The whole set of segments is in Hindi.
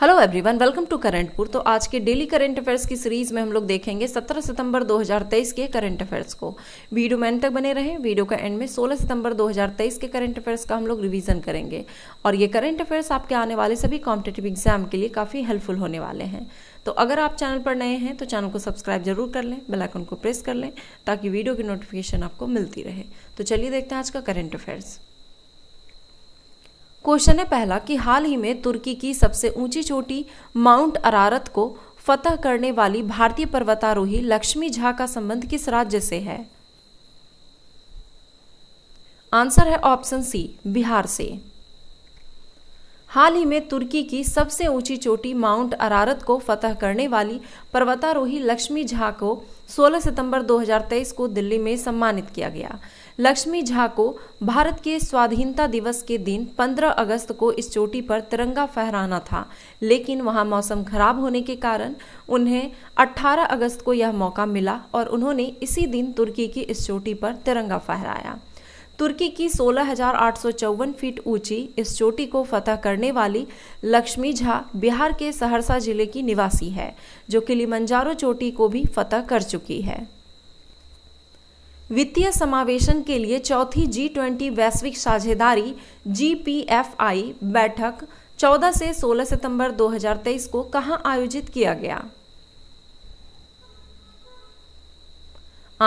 हेलो एवरीवन वेलकम टू करंटपुर तो आज के डेली करंट अफेयर्स की सीरीज में हम लोग देखेंगे 17 सितंबर 2023 के करंट अफेयर्स को वीडियो में एंड तक बने रहें वीडियो का एंड में 16 सितंबर 2023 के करंट अफेयर्स का हम लोग रिवीजन करेंगे और ये करंट अफेयर्स आपके आने वाले सभी कॉम्पिटेटिव एग्जाम के लिए काफ़ी हेल्पफुल होने वाले हैं तो अगर आप चैनल पर नए हैं तो चैनल को सब्सक्राइब जरूर कर लें बेलाइकन को प्रेस कर लें ताकि वीडियो की नोटिफिकेशन आपको मिलती रहे तो चलिए देखते हैं आज का करेंट अफेयर्स क्वेश्चन है पहला कि हाल ही में तुर्की की सबसे ऊंची चोटी माउंट अरारत को फतह करने वाली भारतीय पर्वतारोही लक्ष्मी झा का संबंध किस राज्य से है आंसर है ऑप्शन सी बिहार से हाल ही में तुर्की की सबसे ऊंची चोटी माउंट अरारत को फतह करने वाली पर्वतारोही लक्ष्मी झा को 16 सितंबर 2023 को दिल्ली में सम्मानित किया गया लक्ष्मी झा को भारत के स्वाधीनता दिवस के दिन 15 अगस्त को इस चोटी पर तिरंगा फहराना था लेकिन वहां मौसम खराब होने के कारण उन्हें 18 अगस्त को यह मौका मिला और उन्होंने इसी दिन तुर्की की इस चोटी पर तिरंगा फहराया तुर्की की सोलह फीट ऊंची इस चोटी को फतह करने वाली लक्ष्मी झा बिहार के सहरसा जिले की निवासी है जो किलीमंजारो चोटी को भी फतह कर चुकी है वित्तीय समावेशन के लिए चौथी जी ट्वेंटी वैश्विक साझेदारी जी बैठक 14 से 16 सितंबर 2023 को कहां आयोजित किया गया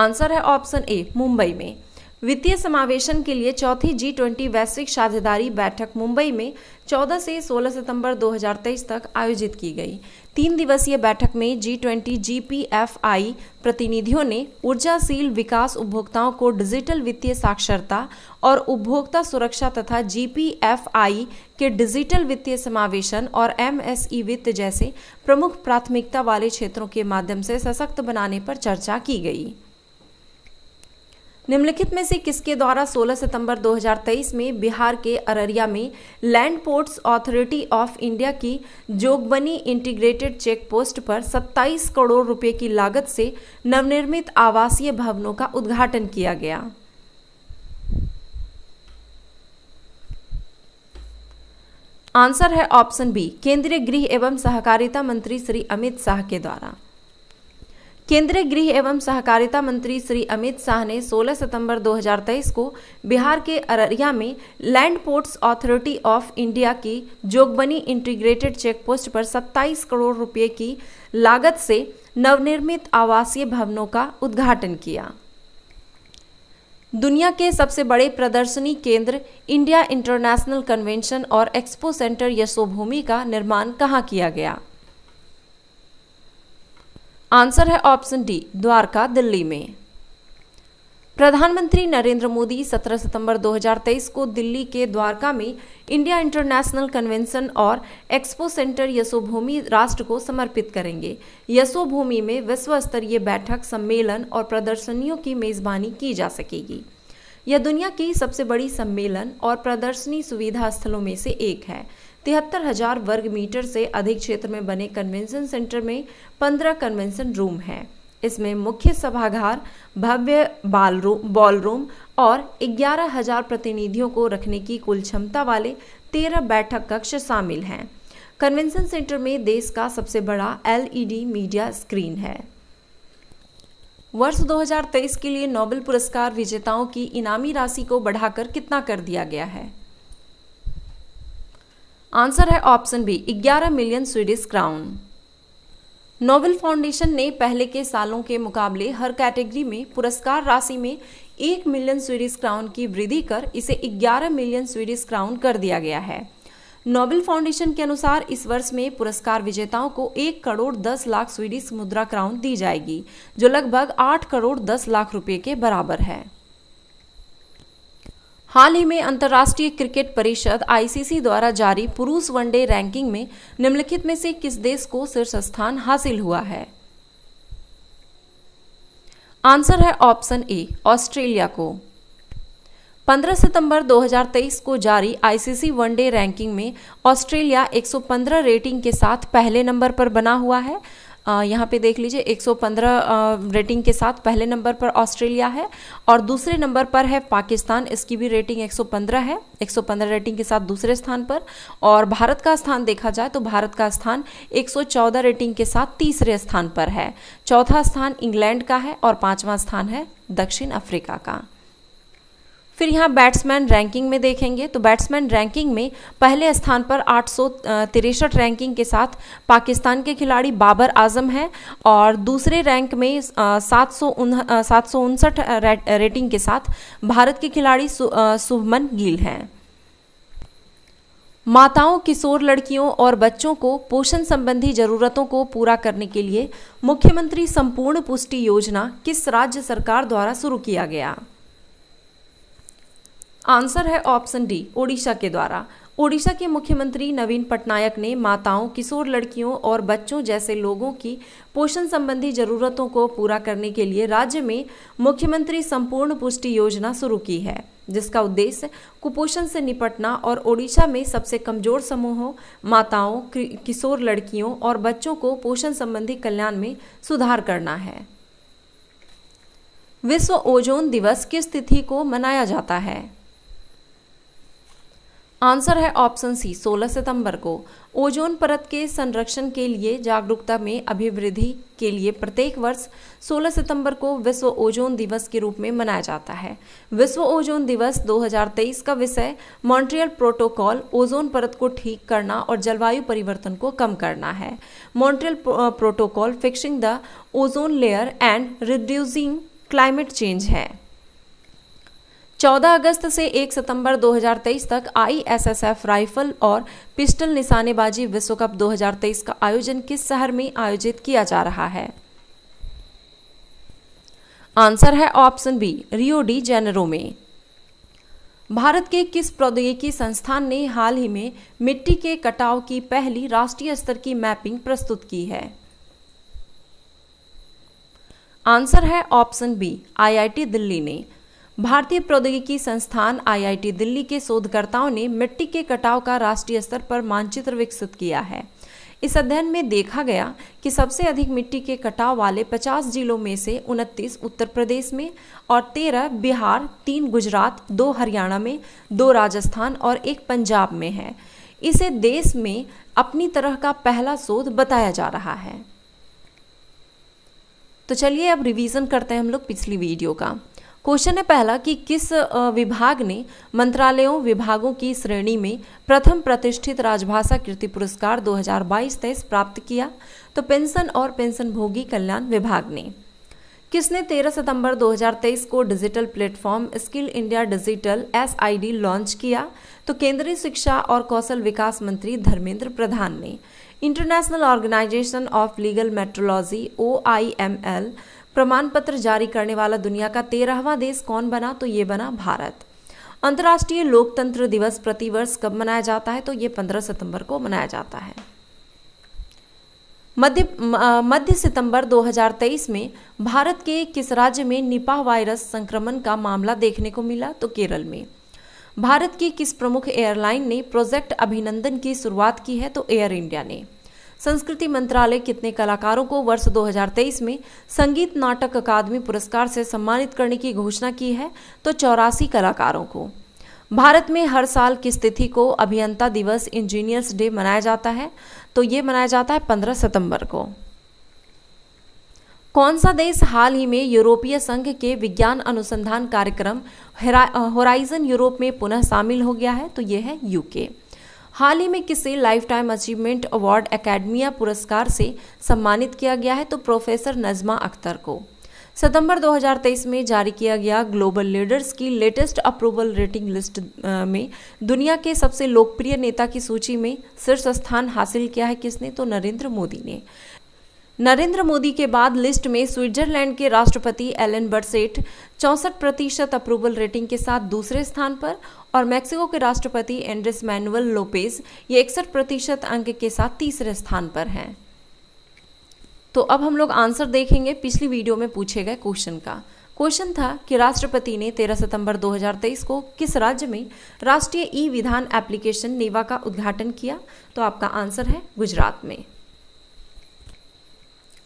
आंसर है ऑप्शन ए मुंबई में वित्तीय समावेशन के लिए चौथी जी ट्वेंटी वैश्विक साझेदारी बैठक मुंबई में 14 से 16 सितंबर 2023 तक आयोजित की गई तीन दिवसीय बैठक में G twenty G P F I प्रतिनिधियों ने ऊर्जाशील विकास उपभोक्ताओं को डिजिटल वित्तीय साक्षरता और उपभोक्ता सुरक्षा तथा जी पी एफ आई के डिजिटल वित्तीय समावेशन और एम एस ई वित्त जैसे प्रमुख प्राथमिकता वाले क्षेत्रों के माध्यम से सशक्त बनाने पर चर्चा की गई निम्नलिखित में से किसके द्वारा 16 सितंबर 2023 में बिहार के अररिया में land ports authority of India की जोगबनी इंटीग्रेटेड चेक पोस्ट पर 27 करोड़ रुपए की लागत से नवनिर्मित आवासीय भवनों का उद्घाटन किया गया आंसर है ऑप्शन बी केंद्रीय गृह एवं सहकारिता मंत्री श्री अमित शाह के द्वारा केंद्रीय गृह एवं सहकारिता मंत्री श्री अमित शाह ने 16 सितंबर 2023 को बिहार के अररिया में land ports authority of India की जोगबनी इंटीग्रेटेड चेक पोस्ट पर 27 करोड़ रुपए की लागत से नवनिर्मित आवासीय भवनों का उद्घाटन किया दुनिया के सबसे बड़े प्रदर्शनी केंद्र इंडिया इंटरनेशनल कन्वेंशन और एक्सपो सेंटर यशोभूमि का निर्माण कहाँ किया गया आंसर है ऑप्शन डी द्वारका दिल्ली में प्रधानमंत्री नरेंद्र मोदी 17 सितंबर 2023 को दिल्ली के द्वारका में इंडिया इंटरनेशनल कन्वेंशन और एक्सपो सेंटर यशोभूमि राष्ट्र को समर्पित करेंगे यशोभूमि में विश्व स्तरीय बैठक सम्मेलन और प्रदर्शनियों की मेजबानी की जा सकेगी यह दुनिया की सबसे बड़ी सम्मेलन और प्रदर्शनी सुविधा स्थलों में से एक है तिहत्तर हजार वर्ग मीटर से अधिक क्षेत्र में बने कन्वेंशन सेंटर में पंद्रह कन्वेंशन रूम है इसमें मुख्य सभागार भव्य बाल बॉल रूम और ग्यारह हजार प्रतिनिधियों को रखने की कुल क्षमता वाले तेरह बैठक कक्ष शामिल हैं कन्वेंशन सेंटर में देश का सबसे बड़ा एलईडी मीडिया स्क्रीन है वर्ष 2023 के लिए नोबेल पुरस्कार विजेताओं की इनामी राशि को बढ़ाकर कितना कर दिया गया है आंसर है option B 11 million Swedish crown Nobel foundation ने पहले के सालों के मुकाबले हर कैटेगरी में पुरस्कार राशि में एक मिलियन स्वीडिश क्राउन की वृद्धि कर इसे 11 मिलियन स्वीडिश क्राउन कर दिया गया है नोबेल फाउंडेशन के अनुसार इस वर्ष में पुरस्कार विजेताओं को एक करोड़ दस लाख स्वीडिश मुद्रा क्राउन दी जाएगी जो लगभग आठ करोड़ दस लाख रुपए के बराबर है हाल ही में अंतर्राष्ट्रीय क्रिकेट परिषद आईसीसी द्वारा जारी पुरुष वनडे रैंकिंग में निम्नलिखित में से किस देश को शीर्ष स्थान हासिल हुआ है आंसर है ऑप्शन ए ऑस्ट्रेलिया को 15 सितंबर 2023 को जारी आईसीसी वनडे रैंकिंग में ऑस्ट्रेलिया 115 रेटिंग के साथ पहले नंबर पर बना हुआ है यहाँ पे देख लीजिए 115 रेटिंग के साथ पहले नंबर पर ऑस्ट्रेलिया है और दूसरे नंबर पर है पाकिस्तान इसकी भी रेटिंग 115 है 115 रेटिंग के साथ दूसरे स्थान पर और भारत का स्थान देखा जाए तो भारत का स्थान 114 रेटिंग के साथ तीसरे स्थान पर है चौथा स्थान इंग्लैंड का है और पाँचवा स्थान है दक्षिण अफ्रीका का फिर यहाँ बैट्समैन रैंकिंग में देखेंगे तो बैट्समैन रैंकिंग में पहले स्थान पर आठ रैंकिंग के साथ पाकिस्तान के खिलाड़ी बाबर आजम हैं और दूसरे रैंक में सात सौ रेटिंग के साथ भारत के खिलाड़ी शुभमन गिल हैं माताओं किशोर लड़कियों और बच्चों को पोषण संबंधी जरूरतों को पूरा करने के लिए मुख्यमंत्री संपूर्ण पुष्टि योजना किस राज्य सरकार द्वारा शुरू किया गया आंसर है ऑप्शन डी ओडिशा के द्वारा ओडिशा के मुख्यमंत्री नवीन पटनायक ने माताओं किशोर लड़कियों और बच्चों जैसे लोगों की पोषण संबंधी जरूरतों को पूरा करने के लिए राज्य में मुख्यमंत्री संपूर्ण पुष्टि योजना शुरू की है जिसका उद्देश्य कुपोषण से निपटना और ओडिशा में सबसे कमजोर समूहों माताओं किशोर लड़कियों और बच्चों को पोषण संबंधी कल्याण में सुधार करना है विश्व ओजोन दिवस किस तिथि को मनाया जाता है आंसर है ऑप्शन सी 16 सितंबर को ओजोन परत के संरक्षण के लिए जागरूकता में अभिवृद्धि के लिए प्रत्येक वर्ष 16 सितंबर को विश्व ओजोन दिवस के रूप में मनाया जाता है विश्व ओजोन दिवस 2023 का विषय मॉन्ट्रियल प्रोटोकॉल ओजोन परत को ठीक करना और जलवायु परिवर्तन को कम करना है Montreal protocol fixing the ozone layer and reducing climate change है 14 अगस्त से 1 सितंबर 2023 तक आईएसएसएफ राइफल और पिस्टल निशानेबाजी विश्व कप 2023 का आयोजन किस शहर में आयोजित किया जा रहा है आंसर है option B Rio de Janeiro में भारत के किस प्रौद्योगिकी संस्थान ने हाल ही में मिट्टी के कटाव की पहली राष्ट्रीय स्तर की मैपिंग प्रस्तुत की है आंसर है ऑप्शन बी आईआईटी दिल्ली ने भारतीय प्रौद्योगिकी संस्थान आईआईटी दिल्ली के शोधकर्ताओं ने मिट्टी के कटाव का राष्ट्रीय स्तर पर मानचित्र विकसित किया है इस अध्ययन में देखा गया कि सबसे अधिक मिट्टी के कटाव वाले 50 जिलों में से 29 उत्तर प्रदेश में और 13 बिहार तीन गुजरात दो हरियाणा में दो राजस्थान और एक पंजाब में है इसे देश में अपनी तरह का पहला शोध बताया जा रहा है तो चलिए अब रिवीजन करते हैं हम लोग पिछली वीडियो का क्वेश्चन है पहला कि किस विभाग ने मंत्रालयों विभागों की श्रेणी में प्रथम प्रतिष्ठित राजभाषा कृति पुरस्कार 2022-23 प्राप्त किया तो पेंशन और पेंशनभोगी कल्याण विभाग ने किसने 13 सितंबर 2023 को digital platform skill India digital S launch किया तो केंद्रीय शिक्षा और कौशल विकास मंत्री धर्मेंद्र प्रधान ने international organisation of legal metrology ओ प्रमाण पत्र जारी करने वाला दुनिया का तेरहवा देश कौन बना तो ये बना भारत अंतर्राष्ट्रीय लोकतंत्र दिवस प्रतिवर्ष कब मनाया जाता है तो ये पंद्रह सितंबर को मनाया जाता है मध्य मध्य सितंबर 2023 में भारत के किस राज्य में निपाह वायरस संक्रमण का मामला देखने को मिला तो केरल में भारत की किस प्रमुख एयरलाइन ने प्रोजेक्ट अभिनंदन की शुरुआत की है तो एयर इंडिया ने संस्कृति मंत्रालय कितने कलाकारों को वर्ष 2023 में संगीत नाटक अकादमी पुरस्कार से सम्मानित करने की घोषणा की है तो चौरासी कलाकारों को भारत में हर साल किस तिथि को अभियंता दिवस इंजीनियर्स डे मनाया जाता है तो ये मनाया जाता है पंद्रह सितंबर को कौन सा देश हाल ही में यूरोपीय संघ के विज्ञान अनुसंधान कार्यक्रम होराइजन यूरोप में पुनः शामिल हो गया है तो ये है यूके हाल ही में किसे life time achievement award academia पुरस्कार से सम्मानित किया गया है तो प्रोफेसर नजमा अख्तर को सितंबर 2023 में जारी किया गया ग्लोबल लीडर्स की लेटेस्ट अप्रूवल रेटिंग लिस्ट में दुनिया के सबसे लोकप्रिय नेता की सूची में शीर्ष स्थान हासिल किया है किसने तो नरेंद्र मोदी ने नरेंद्र मोदी के बाद लिस्ट में स्विट्जरलैंड के राष्ट्रपति एलन बर्सेट चौंसठ प्रतिशत अप्रूवल रेटिंग के साथ दूसरे स्थान पर और मैक्सिको के राष्ट्रपति एंड्रेस मैनुअल लोपेज ये इकसठ प्रतिशत अंक के साथ तीसरे स्थान पर हैं तो अब हम लोग आंसर देखेंगे पिछली वीडियो में पूछे गए क्वेश्चन का क्वेश्चन था कि राष्ट्रपति ने 13 सितंबर 2023 को किस राज्य में राष्ट्रीय ई विधान एप्लीकेशन नेवा का उद्घाटन किया तो आपका आंसर है गुजरात में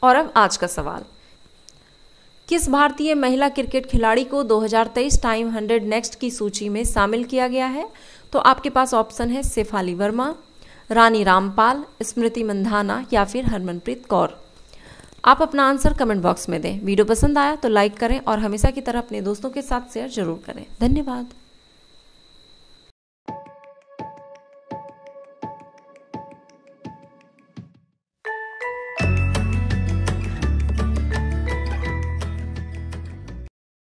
और अब आज का सवाल किस भारतीय महिला क्रिकेट खिलाड़ी को 2023 टाइम हंड्रेड नेक्स्ट की सूची में शामिल किया गया है तो आपके पास ऑप्शन है शेफाली वर्मा रानी रामपाल स्मृति मंधाना या फिर हरमनप्रीत कौर आप अपना आंसर कमेंट बॉक्स में दें वीडियो पसंद आया तो लाइक करें और हमेशा की तरह अपने दोस्तों के साथ शेयर जरूर करें धन्यवाद